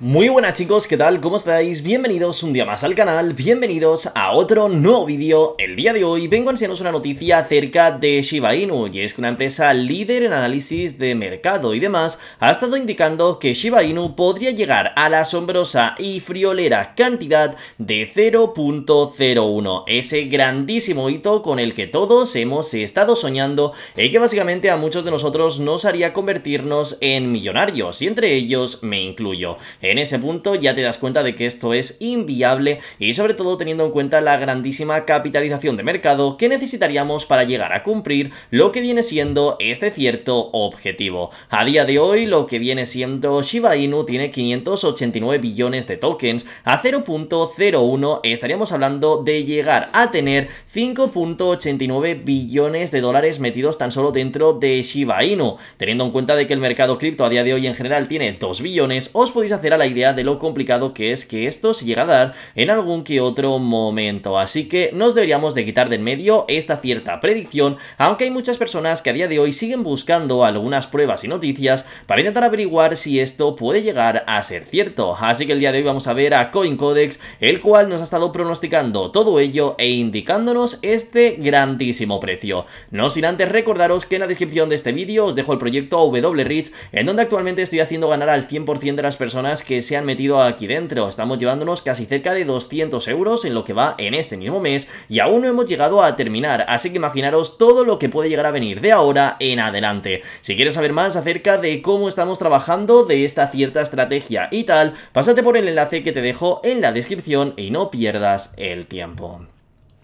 Muy buenas chicos, ¿qué tal? ¿Cómo estáis? Bienvenidos un día más al canal, bienvenidos a otro nuevo vídeo. El día de hoy vengo a enseñaros una noticia acerca de Shiba Inu, y es que una empresa líder en análisis de mercado y demás ha estado indicando que Shiba Inu podría llegar a la asombrosa y friolera cantidad de 0.01, ese grandísimo hito con el que todos hemos estado soñando y que básicamente a muchos de nosotros nos haría convertirnos en millonarios, y entre ellos me incluyo en ese punto ya te das cuenta de que esto es inviable y sobre todo teniendo en cuenta la grandísima capitalización de mercado que necesitaríamos para llegar a cumplir lo que viene siendo este cierto objetivo. A día de hoy lo que viene siendo Shiba Inu tiene 589 billones de tokens, a 0.01 estaríamos hablando de llegar a tener 5.89 billones de dólares metidos tan solo dentro de Shiba Inu. Teniendo en cuenta de que el mercado cripto a día de hoy en general tiene 2 billones, os podéis hacer la idea de lo complicado que es que esto se llega a dar en algún que otro momento. Así que nos deberíamos de quitar de en medio esta cierta predicción, aunque hay muchas personas que a día de hoy siguen buscando algunas pruebas y noticias para intentar averiguar si esto puede llegar a ser cierto. Así que el día de hoy vamos a ver a CoinCodex, el cual nos ha estado pronosticando todo ello e indicándonos este grandísimo precio. No sin antes recordaros que en la descripción de este vídeo os dejo el proyecto Rich en donde actualmente estoy haciendo ganar al 100% de las personas que se han metido aquí dentro. Estamos llevándonos casi cerca de 200 euros en lo que va en este mismo mes y aún no hemos llegado a terminar, así que imaginaros todo lo que puede llegar a venir de ahora en adelante. Si quieres saber más acerca de cómo estamos trabajando de esta cierta estrategia y tal, pásate por el enlace que te dejo en la descripción y no pierdas el tiempo.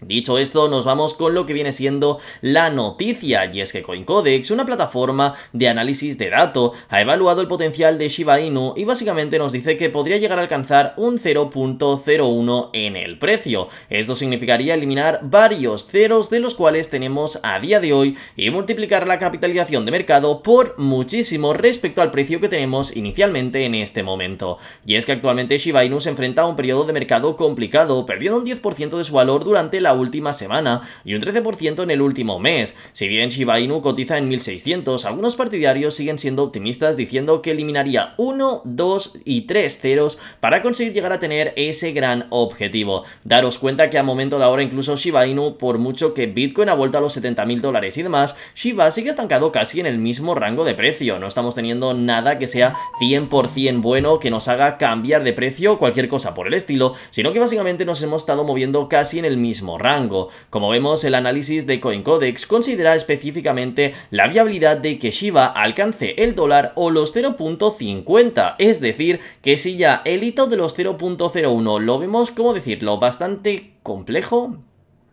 Dicho esto, nos vamos con lo que viene siendo la noticia, y es que CoinCodex, una plataforma de análisis de datos, ha evaluado el potencial de Shiba Inu y básicamente nos dice que podría llegar a alcanzar un 0.01 en el precio. Esto significaría eliminar varios ceros de los cuales tenemos a día de hoy y multiplicar la capitalización de mercado por muchísimo respecto al precio que tenemos inicialmente en este momento. Y es que actualmente Shiba Inu se enfrenta a un periodo de mercado complicado, perdiendo un 10% de su valor durante la última semana y un 13% en el último mes. Si bien Shiba Inu cotiza en 1600, algunos partidarios siguen siendo optimistas diciendo que eliminaría 1, 2 y 3 ceros para conseguir llegar a tener ese gran objetivo. Daros cuenta que a momento de ahora incluso Shiba Inu, por mucho que Bitcoin ha vuelto a los 70.000 dólares y demás, Shiba sigue estancado casi en el mismo rango de precio. No estamos teniendo nada que sea 100% bueno, que nos haga cambiar de precio o cualquier cosa por el estilo, sino que básicamente nos hemos estado moviendo casi en el mismo rango. Como vemos, el análisis de CoinCodex considera específicamente la viabilidad de que Shiba alcance el dólar o los 0.50, es decir, que si ya el hito de los 0.01 lo vemos, como decirlo?, bastante complejo,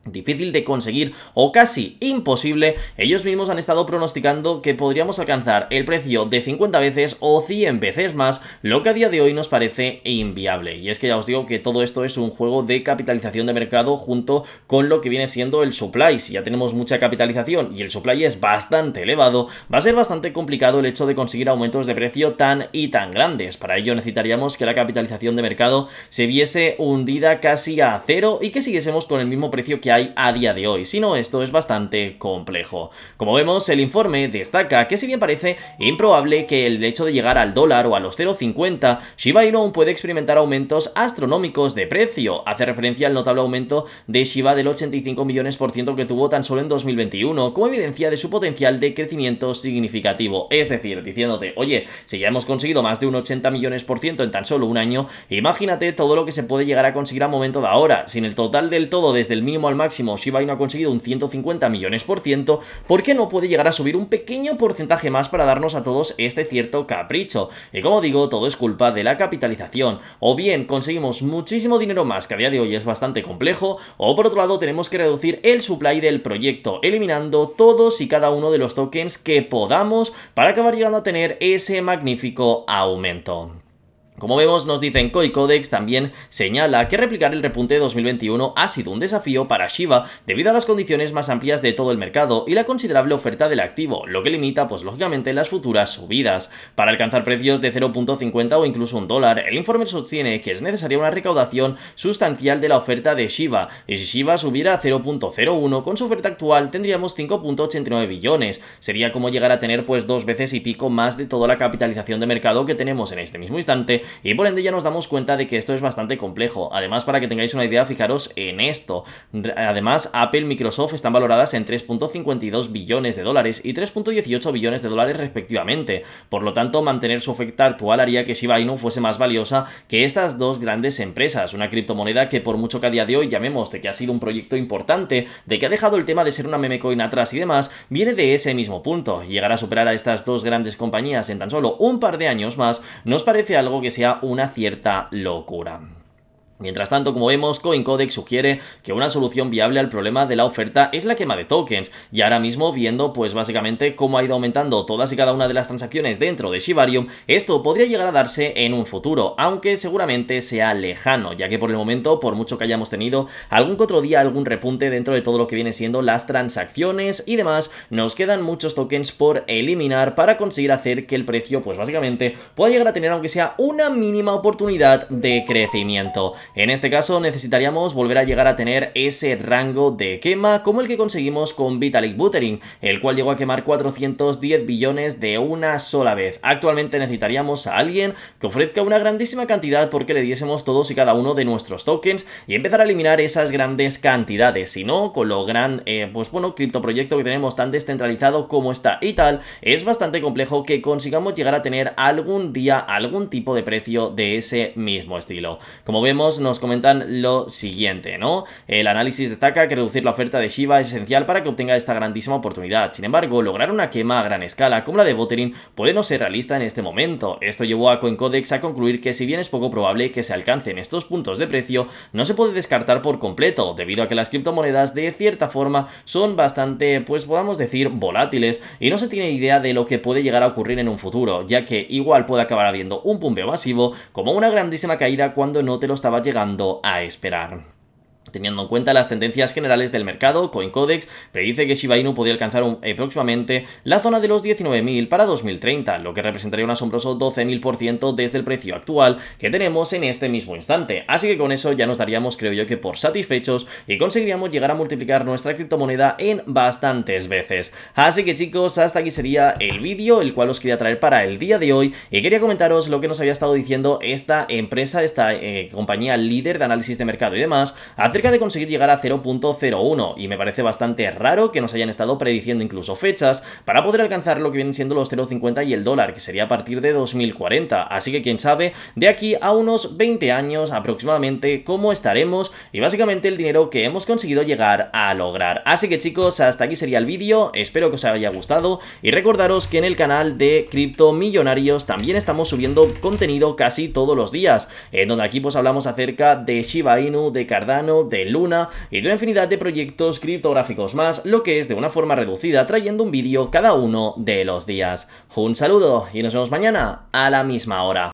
difícil de conseguir o casi imposible, ellos mismos han estado pronosticando que podríamos alcanzar el precio de 50 veces o 100 veces más, lo que a día de hoy nos parece inviable. Y es que ya os digo que todo esto es un juego de capitalización de mercado junto con lo que viene siendo el supply. Si ya tenemos mucha capitalización y el supply es bastante elevado, va a ser bastante complicado el hecho de conseguir aumentos de precio tan y tan grandes. Para ello necesitaríamos que la capitalización de mercado se viese hundida casi a cero y que siguiésemos con el mismo precio que a día de hoy, sino esto es bastante complejo. Como vemos, el informe destaca que si bien parece improbable que el hecho de llegar al dólar o a los 0,50, Shiba Inu puede experimentar aumentos astronómicos de precio. Hace referencia al notable aumento de Shiba del 85 millones por ciento que tuvo tan solo en 2021, como evidencia de su potencial de crecimiento significativo. Es decir, diciéndote, oye, si ya hemos conseguido más de un 80 millones por ciento en tan solo un año, imagínate todo lo que se puede llegar a conseguir a momento de ahora. Sin el total del todo desde el mínimo al máximo Shiba Inu ha conseguido un 150 millones por ciento, ¿por qué no puede llegar a subir un pequeño porcentaje más para darnos a todos este cierto capricho? Y como digo, todo es culpa de la capitalización. O bien conseguimos muchísimo dinero más, que a día de hoy es bastante complejo, o por otro lado tenemos que reducir el supply del proyecto, eliminando todos y cada uno de los tokens que podamos para acabar llegando a tener ese magnífico aumento. Como vemos, nos dicen Koi Codex también señala que replicar el repunte 2021 ha sido un desafío para Shiba debido a las condiciones más amplias de todo el mercado y la considerable oferta del activo, lo que limita pues lógicamente las futuras subidas. Para alcanzar precios de 0.50 o incluso un dólar, el informe sostiene que es necesaria una recaudación sustancial de la oferta de Shiba y si Shiba subiera a 0.01 con su oferta actual tendríamos 5.89 billones, sería como llegar a tener pues dos veces y pico más de toda la capitalización de mercado que tenemos en este mismo instante y por ende ya nos damos cuenta de que esto es bastante complejo. Además, para que tengáis una idea, fijaros en esto. Además, Apple, y Microsoft están valoradas en 3.52 billones de dólares y 3.18 billones de dólares respectivamente. Por lo tanto, mantener su oferta actual haría que Shiba Inu fuese más valiosa que estas dos grandes empresas. Una criptomoneda que por mucho que a día de hoy llamemos de que ha sido un proyecto importante, de que ha dejado el tema de ser una memecoin atrás y demás, viene de ese mismo punto. Llegar a superar a estas dos grandes compañías en tan solo un par de años más nos parece algo que sea una cierta locura. Mientras tanto, como vemos, CoinCodex sugiere que una solución viable al problema de la oferta es la quema de tokens, y ahora mismo viendo pues básicamente cómo ha ido aumentando todas y cada una de las transacciones dentro de Shibarium, esto podría llegar a darse en un futuro, aunque seguramente sea lejano, ya que por el momento, por mucho que hayamos tenido algún otro día algún repunte dentro de todo lo que viene siendo las transacciones y demás, nos quedan muchos tokens por eliminar para conseguir hacer que el precio pues básicamente pueda llegar a tener aunque sea una mínima oportunidad de crecimiento. En este caso necesitaríamos volver a llegar a tener ese rango de quema como el que conseguimos con Vitalik Buterin, el cual llegó a quemar 410 billones de una sola vez. Actualmente necesitaríamos a alguien que ofrezca una grandísima cantidad porque le diésemos todos y cada uno de nuestros tokens y empezar a eliminar esas grandes cantidades. Si no, con lo gran, eh, pues bueno, criptoproyecto que tenemos tan descentralizado como está y tal, es bastante complejo que consigamos llegar a tener algún día algún tipo de precio de ese mismo estilo. Como vemos, nos comentan lo siguiente, ¿no? El análisis destaca que reducir la oferta de Shiba es esencial para que obtenga esta grandísima oportunidad. Sin embargo, lograr una quema a gran escala como la de Boterin puede no ser realista en este momento. Esto llevó a CoinCodex a concluir que si bien es poco probable que se alcancen estos puntos de precio, no se puede descartar por completo, debido a que las criptomonedas de cierta forma son bastante, pues podamos decir, volátiles y no se tiene idea de lo que puede llegar a ocurrir en un futuro, ya que igual puede acabar habiendo un pumbeo masivo como una grandísima caída cuando no te lo estabas llegando a esperar. Teniendo en cuenta las tendencias generales del mercado, CoinCodex predice que Shiba Inu podría alcanzar eh, próximamente la zona de los 19.000 para 2030, lo que representaría un asombroso 12.000% desde el precio actual que tenemos en este mismo instante. Así que con eso ya nos daríamos, creo yo, que por satisfechos y conseguiríamos llegar a multiplicar nuestra criptomoneda en bastantes veces. Así que chicos, hasta aquí sería el vídeo, el cual os quería traer para el día de hoy y quería comentaros lo que nos había estado diciendo esta empresa, esta eh, compañía líder de análisis de mercado y demás, de conseguir llegar a 0.01 y me parece bastante raro que nos hayan estado prediciendo incluso fechas para poder alcanzar lo que vienen siendo los 0.50 y el dólar, que sería a partir de 2040. Así que quién sabe, de aquí a unos 20 años aproximadamente, cómo estaremos y básicamente el dinero que hemos conseguido llegar a lograr. Así que chicos, hasta aquí sería el vídeo, espero que os haya gustado y recordaros que en el canal de Cripto Millonarios también estamos subiendo contenido casi todos los días, en donde aquí pues hablamos acerca de Shiba Inu, de Cardano, de Luna y de una infinidad de proyectos criptográficos más, lo que es de una forma reducida trayendo un vídeo cada uno de los días. Un saludo y nos vemos mañana a la misma hora.